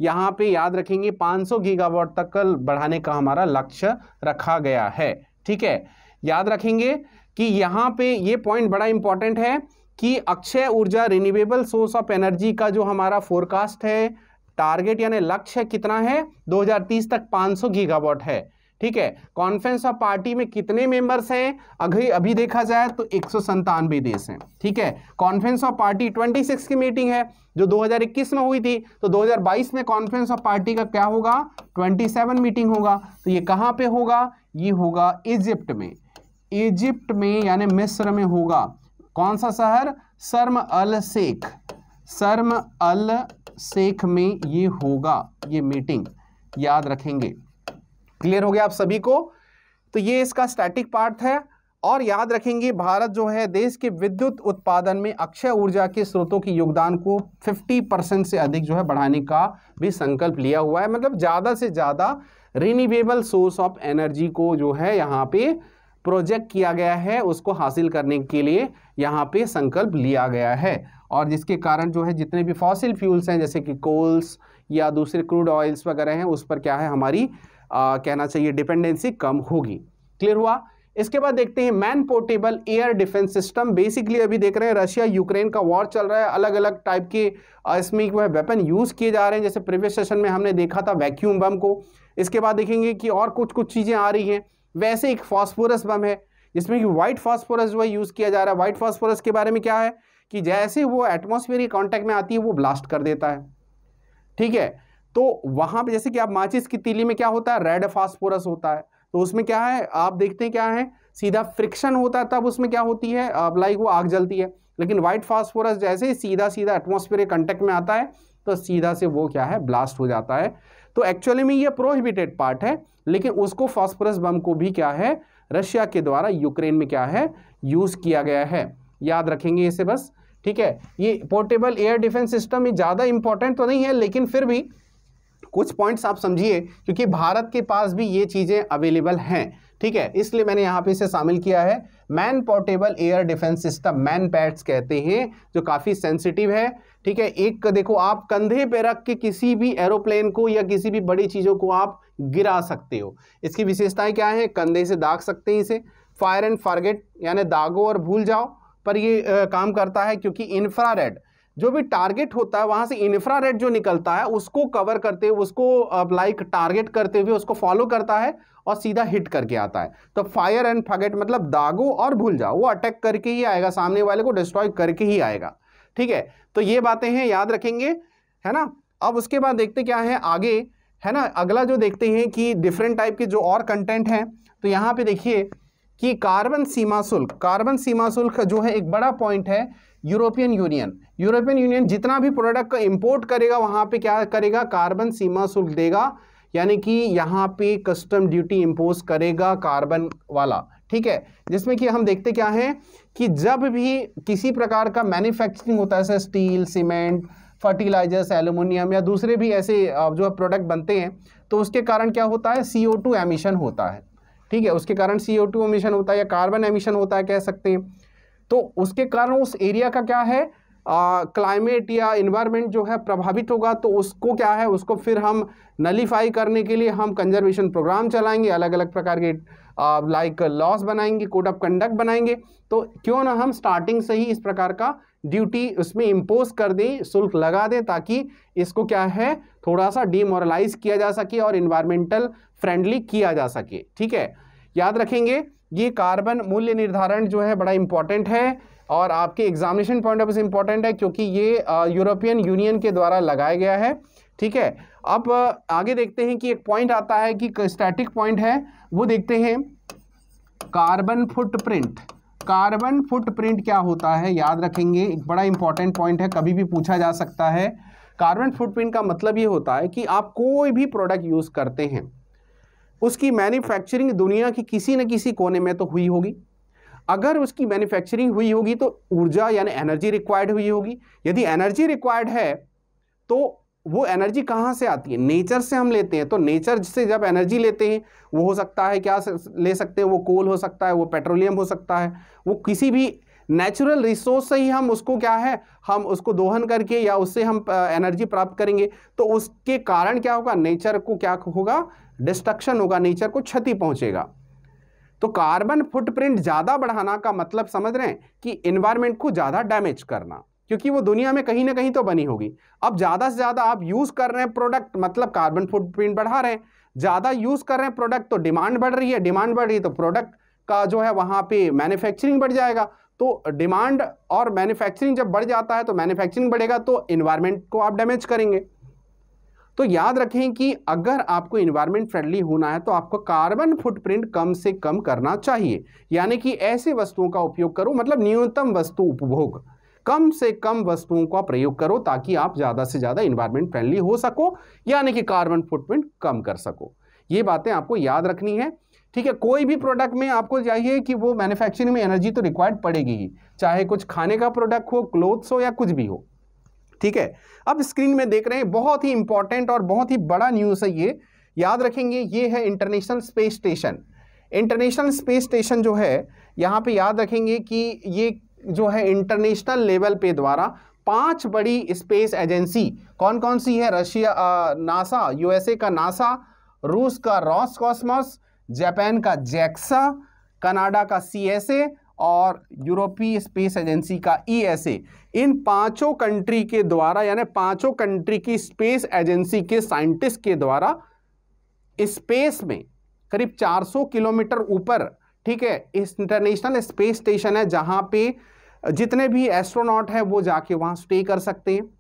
Speaker 1: यहाँ पे याद रखेंगे 500 गीगावाट तक बढ़ाने का हमारा लक्ष्य रखा गया है ठीक है याद रखेंगे कि यहाँ पे ये पॉइंट बड़ा इंपॉर्टेंट है कि अक्षय ऊर्जा रिन्यूएबल सोर्स ऑफ एनर्जी का जो हमारा फोरकास्ट है टारगेट यानी लक्ष्य कितना है 2030 तक 500 गीगावाट है ठीक है कॉन्फ्रेंस ऑफ पार्टी में कितने मेंबर्स हैं अभी अभी देखा जाए तो एक सौ देश हैं ठीक है कॉन्फ्रेंस ऑफ पार्टी 26 की मीटिंग है जो 2021 में हुई थी तो 2022 में कॉन्फ्रेंस ऑफ पार्टी का क्या होगा 27 मीटिंग होगा तो ये कहाँ पे होगा ये होगा इजिप्ट में इजिप्ट में यानी मिस्र में होगा कौन सा शहर शर्म अल शेख शर्म अल शेख में ये होगा ये मीटिंग याद रखेंगे क्लियर हो गया आप सभी को तो ये इसका स्टैटिक पार्ट है और याद रखेंगे भारत जो है देश के विद्युत उत्पादन में अक्षय ऊर्जा के स्रोतों के योगदान को 50 परसेंट से अधिक जो है बढ़ाने का भी संकल्प लिया हुआ है मतलब ज़्यादा से ज़्यादा रिन्यूएबल सोर्स ऑफ एनर्जी को जो है यहाँ पे प्रोजेक्ट किया गया है उसको हासिल करने के लिए यहाँ पे संकल्प लिया गया है और जिसके कारण जो है जितने भी फॉसिल फ्यूल्स हैं जैसे कि कोल्स या दूसरे क्रूड ऑयल्स वगैरह हैं उस पर क्या है हमारी आ, कहना चाहिए डिपेंडेंसी कम होगी क्लियर हुआ इसके बाद देखते हैं man portable air defence system basically अभी देख रहे हैं रशिया यूक्रेन का वॉर चल रहा है अलग अलग टाइप के इसमें वेपन यूज़ किए जा रहे हैं जैसे प्रीवियस सेशन में हमने देखा था वैक्यूम बम को इसके बाद देखेंगे कि और कुछ कुछ चीज़ें आ रही हैं वैसे एक फॉस्फोरस बम है जिसमें कि व्हाइट फॉस्फोरस जो यूज़ किया जा रहा है व्हाइट फॉस्फोरस के बारे में क्या है कि जैसे वो एटमोसफेयर कॉन्टैक्ट में आती है वो ब्लास्ट कर देता है ठीक है तो वहाँ पर जैसे कि आप माचिस की तीली में क्या होता है रेड फॉस्फोरस होता है तो उसमें क्या है आप देखते हैं क्या है सीधा फ्रिक्शन होता है तब उसमें क्या होती है लाइक वो आग जलती है लेकिन वाइट फास्फोरस जैसे ही सीधा सीधा एटमोसफेयर कंटेक्ट में आता है तो सीधा से वो क्या है ब्लास्ट हो जाता है तो एक्चुअली में ये प्रोहिबिटेड पार्ट है लेकिन उसको फॉस्फोरस बम को भी क्या है रशिया के द्वारा यूक्रेन में क्या है यूज़ किया गया है याद रखेंगे इसे बस ठीक है ये पोर्टेबल एयर डिफेंस सिस्टम ज़्यादा इंपॉर्टेंट तो नहीं है लेकिन फिर भी कुछ पॉइंट्स आप समझिए क्योंकि भारत के पास भी ये चीज़ें अवेलेबल हैं ठीक है इसलिए मैंने यहाँ पे इसे शामिल किया है man portable air defence system man pads कहते हैं जो काफ़ी सेंसिटिव है ठीक है एक देखो आप कंधे पे रख के किसी भी एरोप्लेन को या किसी भी बड़ी चीज़ों को आप गिरा सकते हो इसकी विशेषताएं क्या हैं कंधे से दाग सकते हैं इसे फायर एंड फारगेट यानी दागो और भूल जाओ पर ये आ, काम करता है क्योंकि इन्फ्रारेड जो भी टारगेट होता है वहां से इंफ्रारेड जो निकलता है उसको कवर करते हुए उसको लाइक टारगेट करते हुए उसको फॉलो करता है और सीधा हिट करके आता है तो फायर एंड फगेट मतलब दागो और भूल जाओ वो अटैक करके ही आएगा सामने वाले को डिस्ट्रॉय करके ही आएगा ठीक है तो ये बातें हैं याद रखेंगे है ना अब उसके बाद देखते क्या है आगे है ना अगला जो देखते हैं कि डिफरेंट टाइप के जो और कंटेंट हैं तो यहाँ पे देखिए कि कार्बन सीमा शुल्क कार्बन सीमा शुल्क जो है एक बड़ा पॉइंट है यूरोपियन यूनियन यूरोपियन यूनियन जितना भी प्रोडक्ट का इम्पोर्ट करेगा वहाँ पे क्या करेगा कार्बन सीमा शुल्क देगा यानी कि यहाँ पे कस्टम ड्यूटी इम्पोज करेगा कार्बन वाला ठीक है जिसमें कि हम देखते क्या है कि जब भी किसी प्रकार का मैन्युफैक्चरिंग होता है स्टील सीमेंट फर्टिलाइजर्स एलुमिनियम या दूसरे भी ऐसे जो प्रोडक्ट बनते हैं तो उसके कारण क्या होता है सी एमिशन होता है ठीक है उसके कारण सी एमिशन होता है या कार्बन एमिशन होता है कह सकते हैं तो उसके कारण उस एरिया का क्या है क्लाइमेट या इन्वायरमेंट जो है प्रभावित होगा तो उसको क्या है उसको फिर हम नलीफाई करने के लिए हम कंजर्वेशन प्रोग्राम चलाएंगे अलग अलग प्रकार के लाइक लॉस बनाएंगे कोड ऑफ कंडक्ट बनाएंगे तो क्यों ना हम स्टार्टिंग से ही इस प्रकार का ड्यूटी उसमें इम्पोज कर दें शुल्क लगा दें ताकि इसको क्या है थोड़ा सा डीमोरलाइज किया जा सके और इन्वायरमेंटल फ्रेंडली किया जा सके ठीक है याद रखेंगे ये कार्बन मूल्य निर्धारण जो है बड़ा इंपॉर्टेंट है और आपके एग्जामिनेशन पॉइंट ऑफ व्यू से इंपॉर्टेंट है क्योंकि ये यूरोपियन यूनियन के द्वारा लगाया गया है ठीक है अब आगे देखते हैं कि एक पॉइंट आता है कि स्टैटिक पॉइंट है वो देखते हैं कार्बन फुटप्रिंट कार्बन फुटप्रिंट क्या होता है याद रखेंगे एक बड़ा इंपॉर्टेंट पॉइंट है कभी भी पूछा जा सकता है कार्बन फुटप्रिंट का मतलब ये होता है कि आप कोई भी प्रोडक्ट यूज़ करते हैं उसकी मैन्युफैक्चरिंग दुनिया की किसी न किसी कोने में तो हुई होगी अगर उसकी मैन्युफैक्चरिंग हुई होगी तो ऊर्जा यानी एनर्जी रिक्वायर्ड हुई होगी यदि एनर्जी रिक्वायर्ड है तो वो एनर्जी कहाँ से आती है नेचर से हम लेते हैं तो नेचर से जब एनर्जी लेते हैं वो हो सकता है क्या ले सकते हैं वो कोल हो सकता है वो पेट्रोलियम हो सकता है वो किसी भी नेचुरल रिसोर्स से ही हम उसको क्या है हम उसको दोहन करके या उससे हम एनर्जी प्राप्त करेंगे तो उसके कारण क्या होगा नेचर को क्या होगा डिस्ट्रक्शन होगा नेचर को क्षति पहुंचेगा तो कार्बन फुटप्रिंट ज़्यादा बढ़ाना का मतलब समझ रहे हैं कि इन्वायरमेंट को ज़्यादा डैमेज करना क्योंकि वो दुनिया में कहीं ना कहीं तो बनी होगी अब ज़्यादा से ज़्यादा आप यूज़ कर रहे हैं प्रोडक्ट मतलब कार्बन फुटप्रिंट बढ़ा रहे हैं ज़्यादा यूज़ कर रहे हैं प्रोडक्ट तो डिमांड बढ़ रही है डिमांड बढ़ रही है तो प्रोडक्ट का जो है वहाँ पर मैन्युफैक्चरिंग बढ़ जाएगा तो डिमांड और मैन्युफैक्चरिंग जब बढ़ जाता है तो मैन्युफैक्चरिंग बढ़ेगा तो इन्वायरमेंट को आप डैमेज करेंगे तो याद रखें कि अगर आपको इन्वायरमेंट फ्रेंडली होना है तो आपको कार्बन फुटप्रिंट कम से कम करना चाहिए यानी कि ऐसे वस्तुओं का उपयोग करो मतलब न्यूनतम वस्तु उपभोग कम से कम वस्तुओं का प्रयोग करो ताकि आप ज़्यादा से ज़्यादा इन्वायरमेंट फ्रेंडली हो सको यानी कि कार्बन फुटप्रिंट कम कर सको ये बातें आपको याद रखनी है ठीक है कोई भी प्रोडक्ट में आपको चाहिए कि वो मैन्युफैक्चरिंग में एनर्जी तो रिक्वायर्ड पड़ेगी ही चाहे कुछ खाने का प्रोडक्ट हो क्लोथ्स हो या कुछ भी हो ठीक है अब स्क्रीन में देख रहे हैं बहुत ही इंपॉर्टेंट और बहुत ही बड़ा न्यूज़ है ये याद रखेंगे ये है international space station international space station जो है यहाँ पे याद रखेंगे कि ये जो है इंटरनेशनल लेवल पे द्वारा पांच बड़ी स्पेस एजेंसी कौन कौन सी है रशिया आ, नासा यूएसए का नासा रूस का रॉस कॉस्मॉस जापान का जैक्सा कनाडा का सीएसए और यूरोपीय स्पेस एजेंसी का ई e इन पांचों कंट्री के द्वारा यानी पांचों कंट्री की स्पेस एजेंसी के साइंटिस्ट के द्वारा स्पेस में करीब 400 किलोमीटर ऊपर ठीक है इस इंटरनेशनल स्पेस स्टेशन है जहां पे जितने भी एस्ट्रोनॉट हैं वो जाके वहां स्टे कर सकते हैं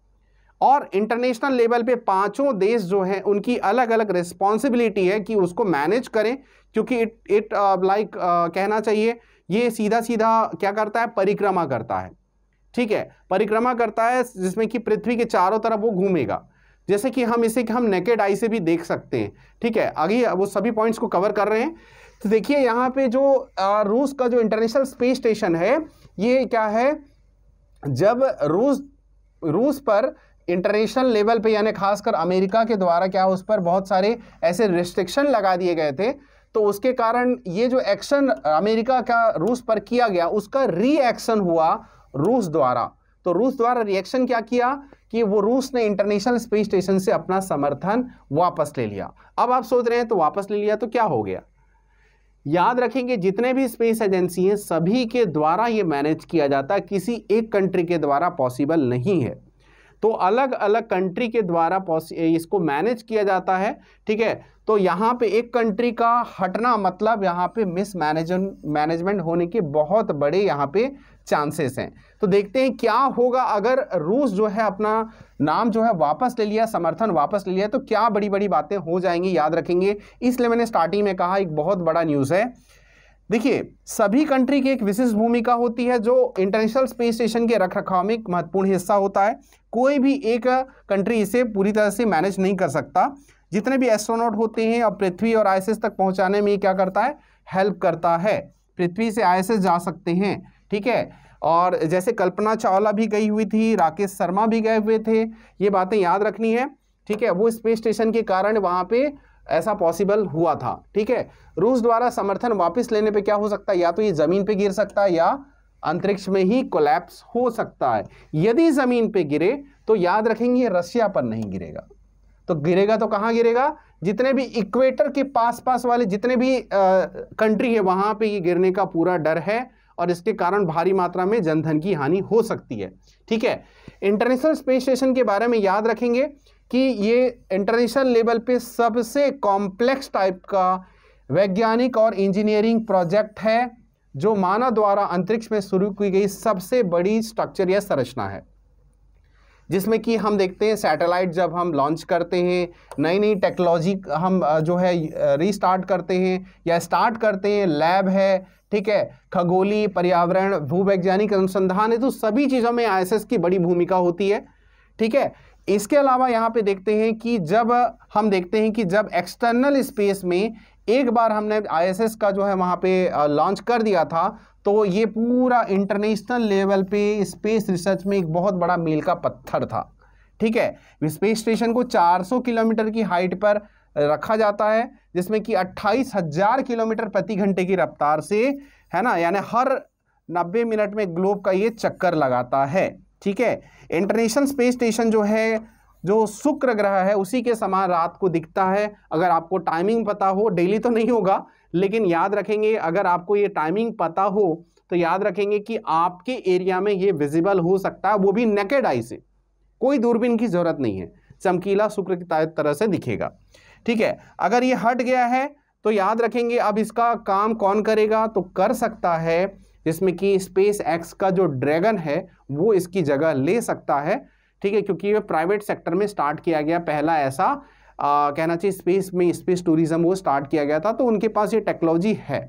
Speaker 1: और इंटरनेशनल लेवल पे पांचों देश जो हैं उनकी अलग अलग रिस्पॉन्सिबिलिटी है कि उसको मैनेज करें क्योंकि इट इट लाइक कहना चाहिए ये सीधा सीधा क्या करता है परिक्रमा करता है ठीक है परिक्रमा करता है जिसमें कि पृथ्वी के चारों तरफ वो घूमेगा जैसे कि हम इसे कि हम नेकेड आई से भी देख सकते हैं ठीक है आगे वो सभी पॉइंट्स को कवर कर रहे हैं तो देखिए यहाँ पे जो रूस का जो इंटरनेशनल स्पेस स्टेशन है ये क्या है जब रूस रूस पर इंटरनेशनल लेवल पे यानी खासकर अमेरिका के द्वारा क्या उस पर बहुत सारे ऐसे रिस्ट्रिक्शन लगा दिए गए थे तो उसके कारण ये जो एक्शन अमेरिका का रूस पर किया गया उसका रिएक्शन हुआ रूस द्वारा तो रूस द्वारा रिएक्शन क्या किया कि वो रूस ने इंटरनेशनल स्पेस स्टेशन से अपना समर्थन वापस ले लिया अब आप सोच रहे हैं तो वापस ले लिया तो क्या हो गया याद रखेंगे जितने भी स्पेस एजेंसी हैं सभी के द्वारा ये मैनेज किया जाता है किसी एक कंट्री के द्वारा पॉसिबल नहीं है तो अलग अलग कंट्री के द्वारा इसको मैनेज किया जाता है ठीक है तो यहाँ पे एक कंट्री का हटना मतलब यहाँ पे मिस मैनेजमेंट होने के बहुत बड़े यहाँ पे चांसेस हैं तो देखते हैं क्या होगा अगर रूस जो है अपना नाम जो है वापस ले लिया समर्थन वापस ले लिया तो क्या बड़ी बड़ी बातें हो जाएंगी याद रखेंगे इसलिए मैंने स्टार्टिंग में कहा एक बहुत बड़ा न्यूज़ है देखिए सभी कंट्री की एक विशिष्ट भूमिका होती है जो इंटरनेशनल स्पेस स्टेशन के रख रखाव में एक महत्वपूर्ण हिस्सा होता है कोई भी एक कंट्री इसे पूरी तरह से मैनेज नहीं कर सकता जितने भी एस्ट्रोनॉट होते हैं अब पृथ्वी और आईएसएस तक पहुंचाने में क्या करता है हेल्प करता है पृथ्वी से आईएसएस जा सकते हैं ठीक है और जैसे कल्पना चावला भी गई हुई थी राकेश शर्मा भी गए हुए थे ये बातें याद रखनी है ठीक है वो स्पेस स्टेशन के कारण वहाँ पे ऐसा पॉसिबल हुआ था ठीक है रूस द्वारा समर्थन वापस लेने पे क्या हो सकता है या तो ये ज़मीन पे गिर सकता है या अंतरिक्ष में ही कोलैप्स हो सकता है यदि ज़मीन पे गिरे तो याद रखेंगे ये रशिया पर नहीं गिरेगा तो गिरेगा तो कहाँ गिरेगा जितने भी इक्वेटर के पास पास वाले जितने भी कंट्री है वहाँ पर ये गिरने का पूरा डर है और इसके कारण भारी मात्रा में जनधन की हानि हो सकती है ठीक है इंटरनेशनल स्पेस स्टेशन के बारे में याद रखेंगे कि ये इंटरनेशनल लेवल पे सबसे कॉम्प्लेक्स टाइप का वैज्ञानिक और इंजीनियरिंग प्रोजेक्ट है जो मानव द्वारा अंतरिक्ष में शुरू की गई सबसे बड़ी स्ट्रक्चर या संरचना है जिसमें कि हम देखते हैं सैटेलाइट जब हम लॉन्च करते हैं नई नई टेक्नोलॉजी हम जो है रीस्टार्ट करते हैं या स्टार्ट करते हैं लैब है ठीक है खगोली पर्यावरण भूवैज्ञानिक अनुसंधान है तो सभी चीज़ों में आईएसएस की बड़ी भूमिका होती है ठीक है इसके अलावा यहाँ पे देखते हैं कि जब हम देखते हैं कि जब एक्सटर्नल स्पेस में एक बार हमने आईएसएस का जो है वहाँ पे लॉन्च कर दिया था तो ये पूरा इंटरनेशनल लेवल पे स्पेस रिसर्च में एक बहुत बड़ा मील का पत्थर था ठीक है स्पेस स्टेशन को 400 किलोमीटर की हाइट पर रखा जाता है जिसमें कि अट्ठाईस हज़ार किलोमीटर प्रति घंटे की रफ्तार से है ना यानी हर 90 मिनट में ग्लोब का ये चक्कर लगाता है ठीक है इंटरनेशनल स्पेस स्टेशन जो है जो शुक्र ग्रह है उसी के समान रात को दिखता है अगर आपको टाइमिंग पता हो डेली तो नहीं होगा लेकिन याद रखेंगे अगर आपको ये टाइमिंग पता हो तो याद रखेंगे कि आपके एरिया में ये विजिबल हो सकता है वो भी नेकेड आई से कोई दूरबीन की ज़रूरत नहीं है चमकीला शुक्र की तरह से दिखेगा ठीक है अगर ये हट गया है तो याद रखेंगे अब इसका काम कौन करेगा तो कर सकता है जिसमें कि स्पेस एक्स का जो ड्रैगन है वो इसकी जगह ले सकता है ठीक है क्योंकि ये प्राइवेट सेक्टर में स्टार्ट किया गया पहला ऐसा आ, कहना चाहिए स्पेस में स्पेस टूरिज्म वो स्टार्ट किया गया था तो उनके पास ये टेक्नोलॉजी है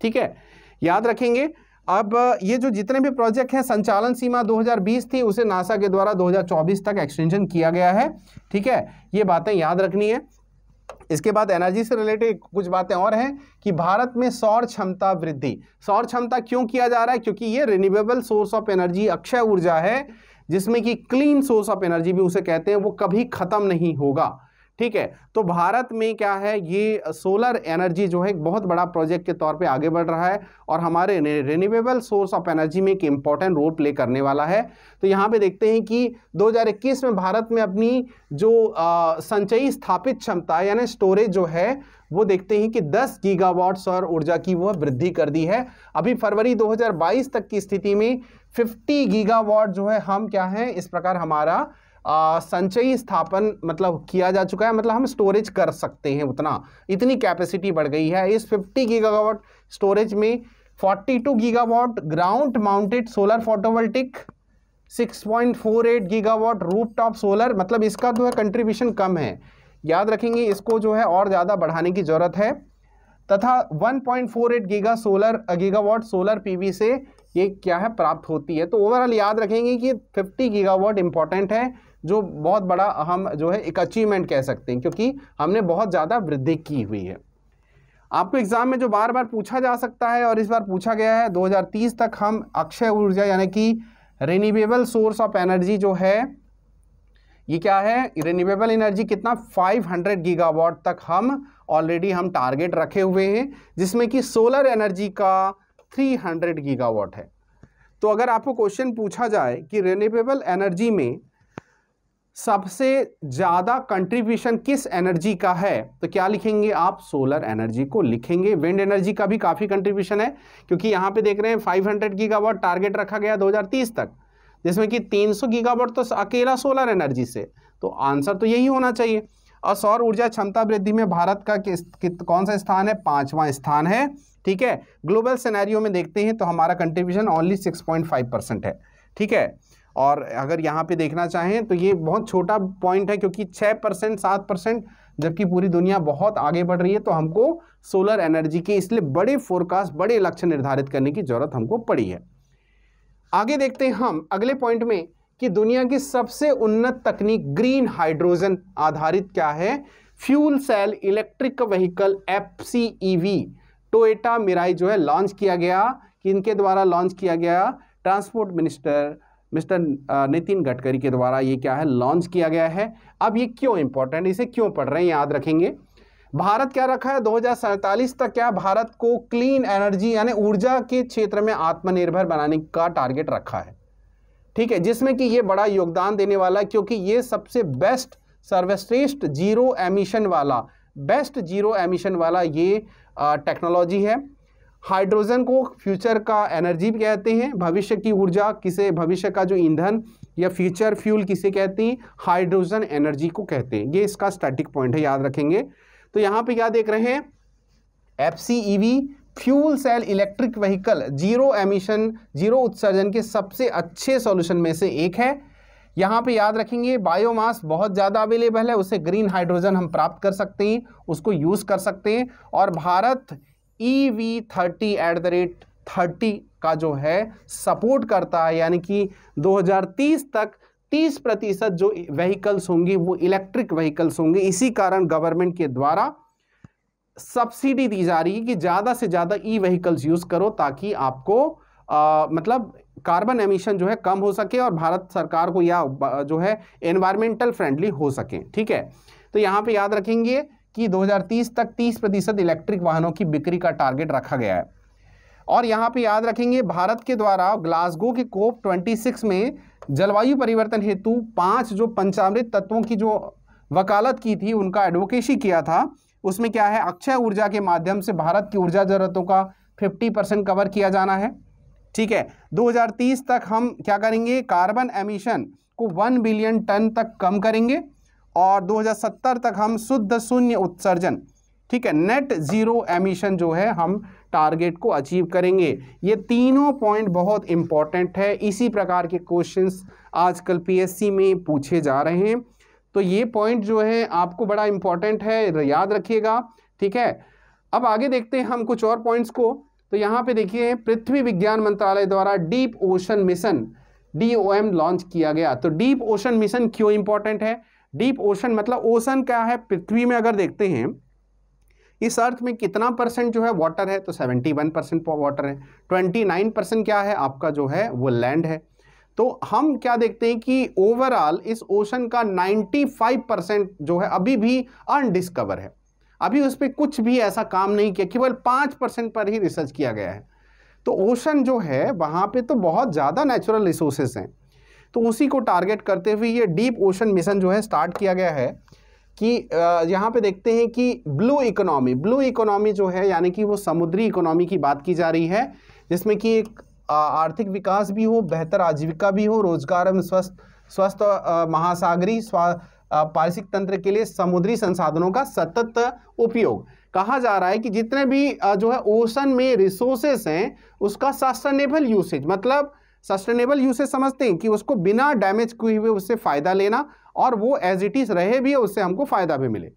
Speaker 1: ठीक है याद रखेंगे अब ये जो जितने भी प्रोजेक्ट हैं संचालन सीमा 2020 थी उसे नासा के द्वारा 2024 तक एक्सटेंशन किया गया है ठीक है ये बातें याद रखनी है इसके बाद एनर्जी से रिलेटेड कुछ बातें और हैं कि भारत में सौर क्षमता वृद्धि सौर क्षमता क्यों किया जा रहा है क्योंकि ये रिन्यूएबल सोर्स ऑफ एनर्जी अक्षय ऊर्जा है जिसमें कि क्लीन सोर्स ऑफ एनर्जी भी उसे कहते हैं वो कभी ख़त्म नहीं होगा ठीक है तो भारत में क्या है ये सोलर एनर्जी जो है एक बहुत बड़ा प्रोजेक्ट के तौर पे आगे बढ़ रहा है और हमारे रिन्यूएबल सोर्स ऑफ एनर्जी में एक इम्पॉर्टेंट रोल प्ले करने वाला है तो यहाँ पे देखते हैं कि 2021 में भारत में अपनी जो संचयी स्थापित क्षमता यानी स्टोरेज जो है वो देखते हैं कि 10 गीगावाट सौर ऊर्जा की वह वृद्धि कर दी है अभी फरवरी 2022 तक की स्थिति में 50 गीगावाट जो है हम क्या है इस प्रकार हमारा संचयी स्थापन मतलब किया जा चुका है मतलब हम स्टोरेज कर सकते हैं उतना इतनी कैपेसिटी बढ़ गई है इस 50 गीगावाट स्टोरेज में 42 gigawatt ground mounted solar photovoltaic 6.48 gigawatt rooftop solar मतलब इसका जो है कंट्रीब्यूशन कम है याद रखेंगे इसको जो है और ज़्यादा बढ़ाने की ज़रूरत है तथा 1.48 giga solar gigawatt solar PV से ये क्या है प्राप्त होती है तो ओवरऑल याद रखेंगे कि 50 गीगावाट इंपॉर्टेंट है जो बहुत बड़ा हम जो है एक अचीवमेंट कह सकते हैं क्योंकि हमने बहुत ज़्यादा वृद्धि की हुई है आपको एग्ज़ाम में जो बार बार पूछा जा सकता है और इस बार पूछा गया है 2030 तक हम अक्षय ऊर्जा यानी कि रिन्यूएबल सोर्स ऑफ एनर्जी जो है ये क्या है रिन्यूएबल एनर्जी कितना 500 गीगावाट तक हम ऑलरेडी हम टारगेट रखे हुए हैं जिसमें कि सोलर एनर्जी का 300 गीगावाट है तो अगर आपको क्वेश्चन पूछा जाए कि रिन्यूएबल एनर्जी में सबसे ज़्यादा कंट्रीब्यूशन किस एनर्जी का है तो क्या लिखेंगे आप सोलर एनर्जी को लिखेंगे विंड एनर्जी का भी काफ़ी कंट्रीब्यूशन है क्योंकि यहाँ पे देख रहे हैं 500 गीगा टारगेट रखा गया 2030 तक जिसमें कि 300 गीगा तो अकेला सोलर एनर्जी से तो आंसर तो यही होना चाहिए और सौर ऊर्जा क्षमता वृद्धि में भारत का किस कि, कौन सा स्थान है पांचवा स्थान है ठीक है ग्लोबल सिनेरियो में देखते हैं तो हमारा कंट्रीब्यूशन ओनली सिक्स परसेंट है ठीक है और अगर यहाँ पे देखना चाहें तो ये बहुत छोटा पॉइंट है क्योंकि छः परसेंट सात परसेंट जबकि पूरी दुनिया बहुत आगे बढ़ रही है तो हमको सोलर एनर्जी के इसलिए बड़े फोरकास्ट बड़े लक्ष्य निर्धारित करने की ज़रूरत हमको पड़ी है आगे देखते हैं हम अगले पॉइंट में कि दुनिया की सबसे उन्नत तकनीक ग्रीन हाइड्रोजन आधारित क्या है fuel cell electric vehicle F C E V Toyota Mirai जो है लॉन्च किया गया कि इनके द्वारा लॉन्च किया गया transport minister mister Nitin Gadkari के द्वारा ये क्या है लॉन्च किया गया है अब ये क्यों इंपॉर्टेंट इसे क्यों पढ़ रहे हैं याद रखेंगे भारत क्या रखा है दो तक क्या भारत को क्लीन एनर्जी यानी ऊर्जा के क्षेत्र में आत्मनिर्भर बनाने का टारगेट रखा है ठीक है जिसमें कि ये बड़ा योगदान देने वाला है क्योंकि ये सबसे बेस्ट सर्वश्रेष्ठ जीरो एमिशन वाला बेस्ट जीरो एमिशन वाला ये टेक्नोलॉजी है हाइड्रोजन को फ्यूचर का एनर्जी भी कहते हैं भविष्य की ऊर्जा किसे भविष्य का जो ईंधन या फ्यूचर फ्यूल किसे कहते हैं हाइड्रोजन एनर्जी को कहते हैं ये इसका स्टैटिक पॉइंट है याद रखेंगे तो यहाँ पे क्या देख रहे हैं F C E V fuel cell electric vehicle zero emission zero उत्सर्जन के सबसे अच्छे सॉल्यूशन में से एक है यहाँ पे याद रखेंगे बायोमास बहुत ज़्यादा अवेलेबल है उसे ग्रीन हाइड्रोजन हम प्राप्त कर सकते हैं उसको यूज़ कर सकते हैं और Bharat E V thirty at the rate thirty का जो है सपोर्ट करता है यानी कि 2030 तक 30 प्रतिशत जो व्हीकल्स होंगी वो इलेक्ट्रिक व्हीकल्स होंगे इसी कारण गवर्नमेंट के द्वारा सब्सिडी दी जा रही है कि ज़्यादा से ज़्यादा ई व्हीकल्स यूज़ करो ताकि आपको आ, मतलब कार्बन एमिशन जो है कम हो सके और भारत सरकार को या जो है एनवायरमेंटल फ्रेंडली हो सके ठीक है तो यहाँ पे याद रखेंगे कि 2030 तक 30 प्रतिशत इलेक्ट्रिक वाहनों की बिक्री का टारगेट रखा गया है और यहाँ पे याद रखेंगे भारत के द्वारा ग्लासगो के कोप 26 में जलवायु परिवर्तन हेतु पांच जो पंचामृत तत्वों की जो वकालत की थी उनका एडवोकेसी किया था उसमें क्या है अक्षय ऊर्जा के माध्यम से भारत की ऊर्जा जरूरतों का 50 परसेंट कवर किया जाना है ठीक है 2030 तक हम क्या करेंगे कार्बन एमिशन को वन बिलियन टन तक कम करेंगे और 2070 तक हम शुद्ध शून्य उत्सर्जन ठीक है नेट ज़ीरो एमिशन जो है हम टारगेट को अचीव करेंगे ये तीनों पॉइंट बहुत इंपॉर्टेंट है इसी प्रकार के क्वेश्चंस आजकल पीएससी में पूछे जा रहे हैं तो ये पॉइंट जो है आपको बड़ा इम्पॉर्टेंट है याद रखिएगा ठीक है अब आगे देखते हैं हम कुछ और पॉइंट्स को तो यहाँ पे देखिए पृथ्वी विज्ञान मंत्रालय द्वारा deep ocean mission D launch किया गया तो डीप ओशन मिशन क्यों इंपॉर्टेंट है डीप ओशन मतलब ओशन क्या है पृथ्वी में अगर देखते हैं इस अर्थ में कितना परसेंट जो है वाटर है तो 71 परसेंट वाटर है 29 परसेंट क्या है आपका जो है वो लैंड है तो हम क्या देखते हैं कि ओवरऑल इस ओशन का 95 परसेंट जो है अभी भी अनडिस्कवर है अभी उस पर कुछ भी ऐसा काम नहीं किया केवल पाँच परसेंट पर ही रिसर्च किया गया है तो ओशन जो है वहाँ पे तो बहुत ज़्यादा नेचुरल रिसोर्सेज हैं तो उसी को टारगेट करते हुए ये डीप ओशन मिशन जो है स्टार्ट किया गया है कि यहाँ पे देखते हैं कि ब्लू इकोनॉमी ब्लू इकोनॉमी जो है यानी कि वो समुद्री इकोनॉमी की बात की जा रही है जिसमें कि एक आर्थिक विकास भी हो बेहतर आजीविका भी हो रोजगार एवं स्वस्थ स्वस्थ महासागरी स्वा तंत्र के लिए समुद्री संसाधनों का सतत उपयोग कहा जा रहा है कि जितने भी जो है ओशन में रिसोर्सेस हैं उसका सस्टेनेबल यूसेज मतलब सस्टेनेबल से समझते हैं कि उसको बिना डैमेज किए हुए उससे फ़ायदा लेना और वो एज इट इज़ रहे भी उससे हमको फ़ायदा भी मिले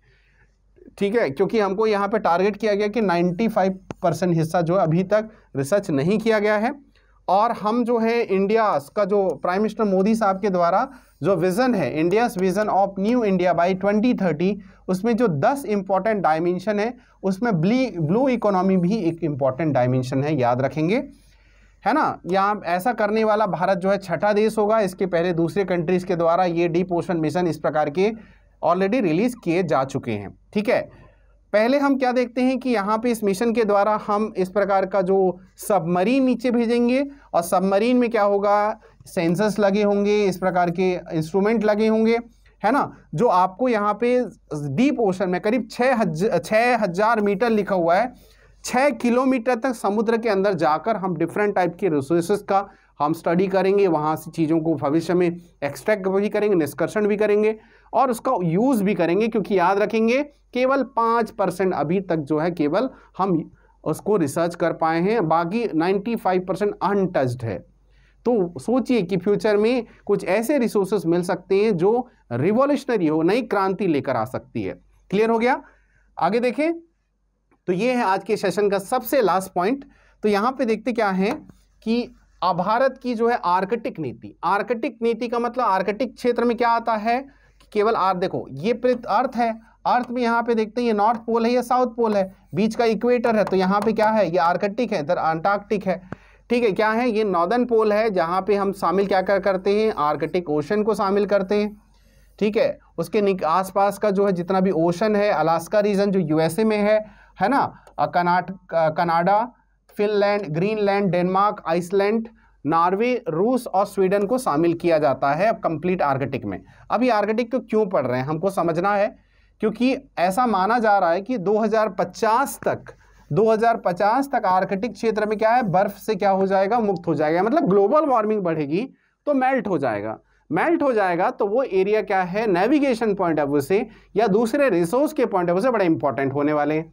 Speaker 1: ठीक है क्योंकि हमको यहाँ पे टारगेट किया गया कि 95 परसेंट हिस्सा जो अभी तक रिसर्च नहीं किया गया है और हम जो है इंडिया का जो प्राइम मिनिस्टर मोदी साहब के द्वारा जो विज़न है India's vision of new India by twenty उसमें जो दस इम्पॉर्टेंट डायमेंशन है उसमें ब्ली ब्लू इकोनॉमी भी एक इम्पॉर्टेंट डायमेंशन है याद रखेंगे है ना यहाँ ऐसा करने वाला भारत जो है छठा देश होगा इसके पहले दूसरे कंट्रीज़ के द्वारा ये डीप ओशन मिशन इस प्रकार के ऑलरेडी रिलीज़ किए जा चुके हैं ठीक है पहले हम क्या देखते हैं कि यहाँ पे इस मिशन के द्वारा हम इस प्रकार का जो सबमरीन नीचे भेजेंगे और सबमरीन में क्या होगा सेंसर्स लगे होंगे इस प्रकार के इंस्ट्रूमेंट लगे होंगे है ना जो आपको यहाँ पे डीप ओशन में करीब छः हज छः हज़ार मीटर लिखा हुआ है छः किलोमीटर तक समुद्र के अंदर जाकर हम डिफरेंट टाइप के रिसोर्सेज का हम स्टडी करेंगे वहाँ से चीज़ों को भविष्य में एक्सट्रैक्ट भी करेंगे निष्कर्षण भी करेंगे और उसका यूज़ भी करेंगे क्योंकि याद रखेंगे केवल पाँच परसेंट अभी तक जो है केवल हम उसको रिसर्च कर पाए हैं बाकी नाइन्टी फाइव परसेंट अनटच्ड है तो सोचिए कि फ्यूचर में कुछ ऐसे रिसोर्सेज मिल सकते हैं जो रिवोल्यूशनरी हो नई क्रांति लेकर आ सकती है क्लियर हो गया आगे देखें तो ये है आज के सेशन का सबसे लास्ट पॉइंट तो यहाँ पे देखते क्या है कि भारत की जो है आर्कटिक नीति आर्कटिक नीति का मतलब आर्कटिक क्षेत्र में क्या आता है कि केवल आर देखो ये अर्थ है अर्थ में यहाँ पे देखते हैं ये नॉर्थ पोल है या साउथ पोल है बीच का इक्वेटर है तो यहाँ पे क्या है ये आर्कटिक है इधर अंटार्कटिक है ठीक है क्या है ये नॉर्दर्न पोल है जहाँ पे हम शामिल क्या कर करते हैं आर्कटिक ओशन को शामिल करते हैं ठीक है उसके आसपास का जो है जितना भी ओशन है अलास्का रीजन जो यूएसए में है है ना कनाट Canada Finland Greenland Denmark Iceland Norway रूस और स्वीडन को शामिल किया जाता है अब कंप्लीट आर्कटिक में अभी आर्कटिक को क्यों पढ़ रहे हैं हमको समझना है क्योंकि ऐसा माना जा रहा है कि 2050 तक 2050 तक आर्कटिक क्षेत्र में क्या है बर्फ से क्या हो जाएगा मुक्त हो जाएगा मतलब ग्लोबल वार्मिंग बढ़ेगी तो मेल्ट हो जाएगा मेल्ट हो जाएगा तो वो एरिया क्या है नेविगेशन पॉइंट ऑफ व्यू से या दूसरे रिसोर्स के पॉइंट ऑफ व्यू से बड़े इंपॉर्टेंट होने वाले हैं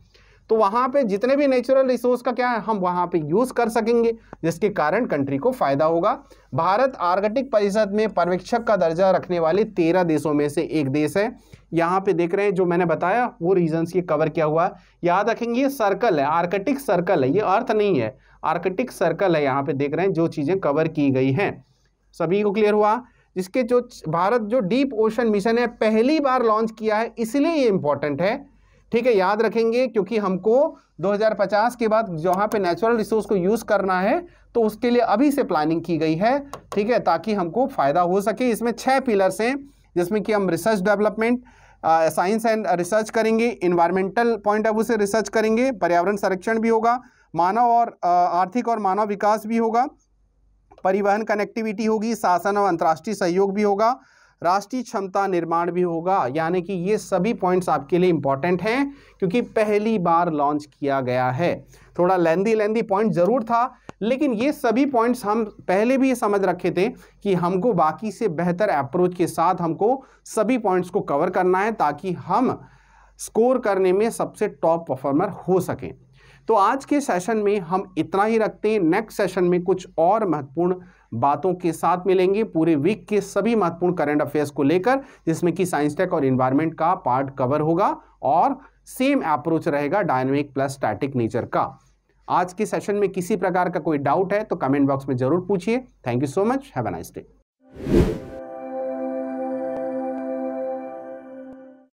Speaker 1: तो वहाँ पे जितने भी नेचुरल रिसोर्स का क्या है हम वहाँ पे यूज़ कर सकेंगे जिसके कारण कंट्री को फ़ायदा होगा भारत आर्कटिक परिषद में पर्यवेक्षक का दर्जा रखने वाले तेरह देशों में से एक देश है यहाँ पे देख रहे हैं जो मैंने बताया वो रीजन्स ये कवर किया हुआ याद रखेंगे ये सर्कल है आर्कटिक सर्कल है ये अर्थ नहीं है आर्कटिक सर्कल है यहाँ पे देख रहे हैं जो चीज़ें कवर की गई हैं सभी को क्लियर हुआ जिसके जो भारत जो डीप ओशन मिशन है पहली बार लॉन्च किया है इसलिए ये इंपॉर्टेंट है ठीक है याद रखेंगे क्योंकि हमको 2050 के बाद जहां पे नेचुरल रिसोर्स को यूज़ करना है तो उसके लिए अभी से प्लानिंग की गई है ठीक है ताकि हमको फ़ायदा हो सके इसमें छह पिलर्स हैं जिसमें कि हम research development science and research करेंगे इन्वायरमेंटल पॉइंट ऑफ व्यू से रिसर्च करेंगे पर्यावरण संरक्षण भी होगा मानव और आर्थिक और मानव विकास भी होगा परिवहन कनेक्टिविटी होगी शासन और अंतर्राष्ट्रीय सहयोग भी होगा राष्ट्रीय क्षमता निर्माण भी होगा यानी कि ये सभी पॉइंट्स आपके लिए इंपॉर्टेंट हैं क्योंकि पहली बार लॉन्च किया गया है थोड़ा लेंदी लेंदी पॉइंट ज़रूर था लेकिन ये सभी पॉइंट्स हम पहले भी ये समझ रखे थे कि हमको बाकी से बेहतर अप्रोच के साथ हमको सभी पॉइंट्स को कवर करना है ताकि हम स्कोर करने में सबसे टॉप परफॉर्मर हो सकें तो आज के सेशन में हम इतना ही रखते हैं नेक्स्ट सेशन में कुछ और महत्वपूर्ण बातों के साथ मिलेंगे पूरे वीक के सभी महत्वपूर्ण करंट अफेयर्स को लेकर जिसमें कि साइंस टेक और इन्वायरमेंट का पार्ट कवर होगा और सेम अप्रोच रहेगा डायनेमिक प्लस स्टैटिक नेचर का आज के सेशन में किसी प्रकार का कोई डाउट है तो कमेंट बॉक्स में जरूर पूछिए thank you so much have a nice day